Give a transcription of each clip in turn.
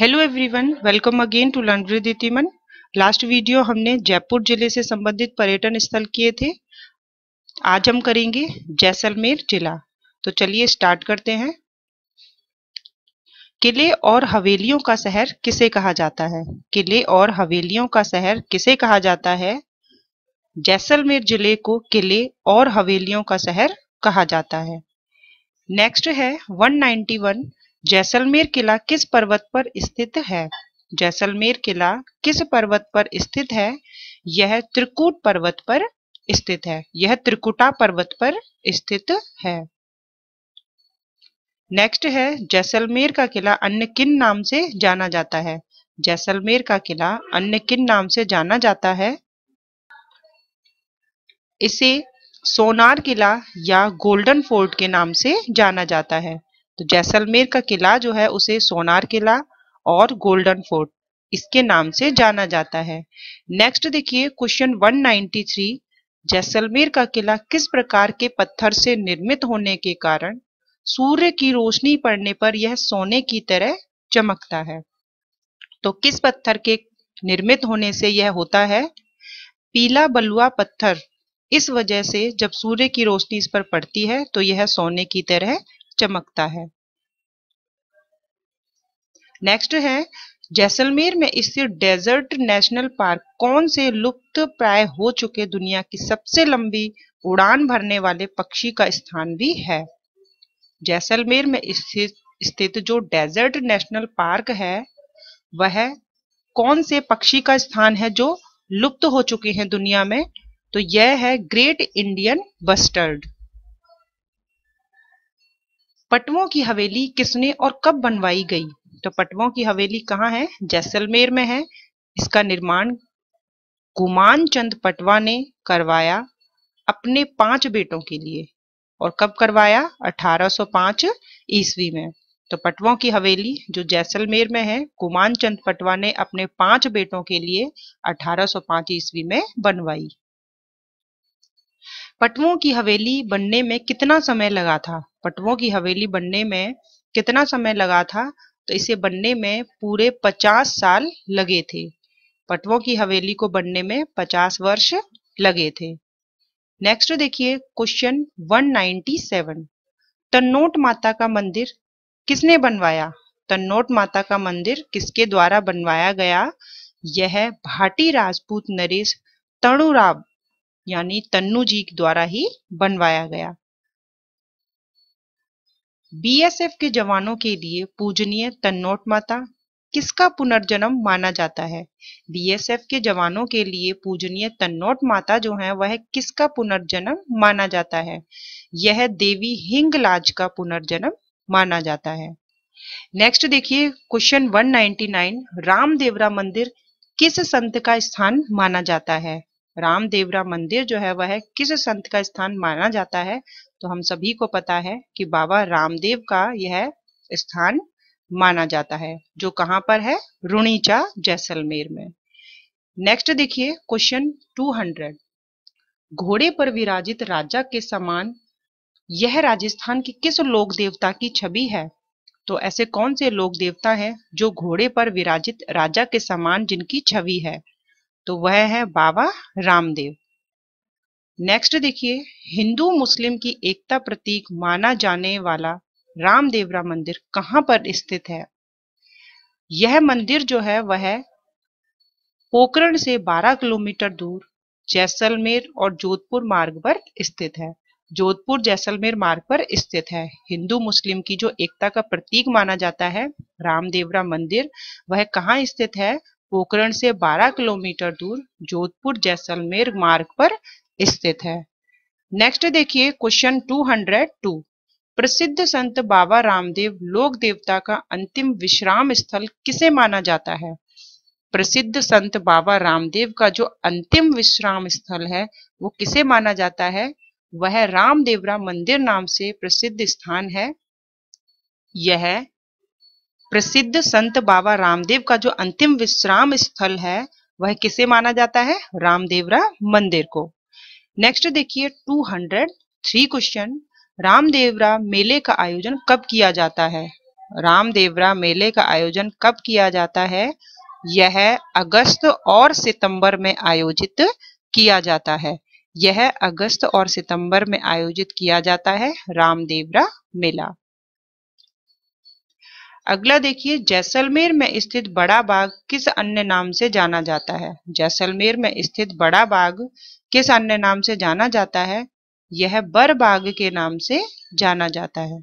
hello everyone welcome again to लॉन्ड्री दीतिमन last video हमने जयपुर जिले से संबंधित पर्यटन स्थल किए थे आज हम करेंगे जैसलमेर जिला तो चलिए स्टार्ट करते हैं किले और हवेलियों का शहर किसे कहा जाता है किले और हवेलियों का शहर किसे कहा जाता है जैसलमेर जिले को किले और हवेलियों का शहर कहा जाता है नेक्स्ट है 191 जैसलमेर किला किस पर्वत पर स्थित है जैसलमेर किला किस पर्वत पर स्थित है यह त्रिकूट पर्वत पर स्थित है यह त्रिकुटा पर्वत पर स्थित है नेक्स्ट है जैसलमेर का किला अन्य किन नाम से जाना जाता है जैसलमेर का किला अन्य किन नाम से जाना जाता है इसे सोनार किला या गोल्डन फोर्ट के नाम से जाना जाता है तो जैसलमेर का किला जो है उसे सोनार किला और गोल्डन फोर्ट इसके नाम से जाना जाता है नेक्स्ट देखिए क्वेश्चन 193 जैसलमेर का किला किस प्रकार के पत्थर से निर्मित होने के कारण सूर्य की रोशनी पड़ने पर यह सोने की तरह चमकता है तो किस पत्थर के निर्मित होने से यह होता है पीला बलुआ पत्थर इस वजह से जब सूर्य की रोशनी इस पर पड़ती है तो यह सोने की तरह चमकता है नेक्स्ट है जैसलमेर में स्थित डेजर्ट नेशनल पार्क कौन से लुप्त प्राय हो चुके दुनिया की सबसे लंबी उड़ान भरने वाले पक्षी का स्थान भी है जैसलमेर में स्थित स्थित जो डेजर्ट नेशनल पार्क है वह कौन से पक्षी का स्थान है जो लुप्त हो चुके हैं दुनिया में तो यह है ग्रेट इंडियन बस्टर्ड पटवों की हवेली किसने और कब बनवाई गई तो पटवों की हवेली कहाँ है जैसलमेर में है इसका निर्माण गुमान चंद पटवा ने करवाया अपने पांच बेटों के लिए और कब करवाया 1805 ईसवी में तो पटवों की हवेली जो जैसलमेर में है कुमान चंद पटवा ने अपने पांच बेटों के लिए 1805 ईसवी में बनवाई पटवों की हवेली बनने में कितना समय लगा था पटवों की हवेली बनने में कितना समय लगा था तो इसे बनने में पूरे पचास साल लगे थे पटवों की हवेली को बनने में पचास वर्ष लगे थे नेक्स्ट देखिए क्वेश्चन 197 तन्नोट माता का मंदिर किसने बनवाया तन्नोट माता का मंदिर किसके द्वारा बनवाया गया यह भाटी राजपूत नरेश तनुराब यानी तन्नू जी द्वारा ही बनवाया गया बीएसएफ के जवानों के लिए पूजनीय तन्नोट माता किसका पुनर्जन्म माना जाता है बीएसएफ के जवानों के लिए पूजनीय तन्नोट माता जो है वह किसका पुनर्जन्म माना जाता है यह देवी हिंगलाज का पुनर्जन्म माना जाता है नेक्स्ट देखिए क्वेश्चन 199 रामदेवरा मंदिर किस संत का स्थान माना जाता है रामदेवरा मंदिर जो है वह किस संत का स्थान माना जाता है तो हम सभी को पता है कि बाबा रामदेव का यह स्थान माना जाता है जो कहां पर है रुणीचा जैसलमेर में नेक्स्ट देखिए क्वेश्चन 200 घोड़े पर विराजित राजा के समान यह राजस्थान की किस लोक देवता की छवि है तो ऐसे कौन से लोक देवता हैं जो घोड़े पर विराजित राजा के समान जिनकी छवि है तो वह है बाबा रामदेव नेक्स्ट देखिए हिंदू मुस्लिम की एकता प्रतीक माना जाने वाला रामदेवरा मंदिर कहां पर स्थित है यह मंदिर जो है वह पोखरण से 12 किलोमीटर दूर जैसलमेर और जोधपुर मार्ग पर स्थित है जोधपुर जैसलमेर मार्ग पर स्थित है हिंदू मुस्लिम की जो एकता का प्रतीक माना जाता है रामदेवरा मंदिर वह कहाँ स्थित है पोखरण से 12 किलोमीटर दूर जोधपुर जैसलमेर मार्ग पर स्थित है नेक्स्ट देखिए क्वेश्चन 202 प्रसिद्ध संत बाबा रामदेव लोक देवता का अंतिम विश्राम स्थल किसे माना जाता है प्रसिद्ध संत बाबा रामदेव का जो अंतिम विश्राम स्थल है वो किसे माना जाता है वह रामदेवरा मंदिर नाम से प्रसिद्ध स्थान है यह प्रसिद्ध संत बाबा रामदेव का जो अंतिम विश्राम स्थल है वह किसे माना जाता है रामदेवरा मंदिर को नेक्स्ट देखिए 203 क्वेश्चन रामदेवरा मेले का आयोजन कब किया जाता है रामदेवरा मेले का आयोजन कब किया जाता है यह अगस्त और सितंबर में आयोजित किया जाता है यह अगस्त और सितंबर में आयोजित किया जाता है रामदेवरा मेला अगला देखिए जैसलमेर में स्थित बड़ा बाग किस अन्य नाम से जाना जाता है जैसलमेर में स्थित बड़ा बाग किस अन्य नाम से जाना जाता है यह बर बाग के नाम से जाना जाता है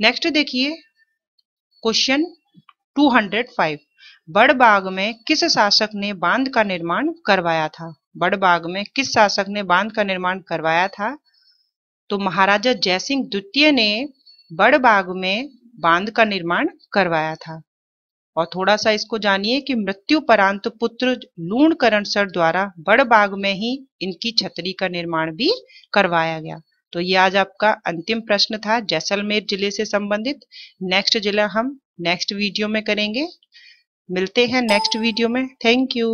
नेक्स्ट देखिए क्वेश्चन 205 बाग में किस शासक ने बांध का निर्माण करवाया था बड़बाग में किस शासक ने बांध का निर्माण करवाया था तो महाराजा जयसिंह द्वितीय ने बड़बाग में बांध का निर्माण करवाया था और थोड़ा सा इसको जानिए कि मृत्यु परांत पुत्र लूण करण सर द्वारा बड़बाग में ही इनकी छतरी का निर्माण भी करवाया गया तो ये आज आपका अंतिम प्रश्न था जैसलमेर जिले से संबंधित नेक्स्ट जिला हम नेक्स्ट वीडियो में करेंगे मिलते हैं नेक्स्ट वीडियो में थैंक यू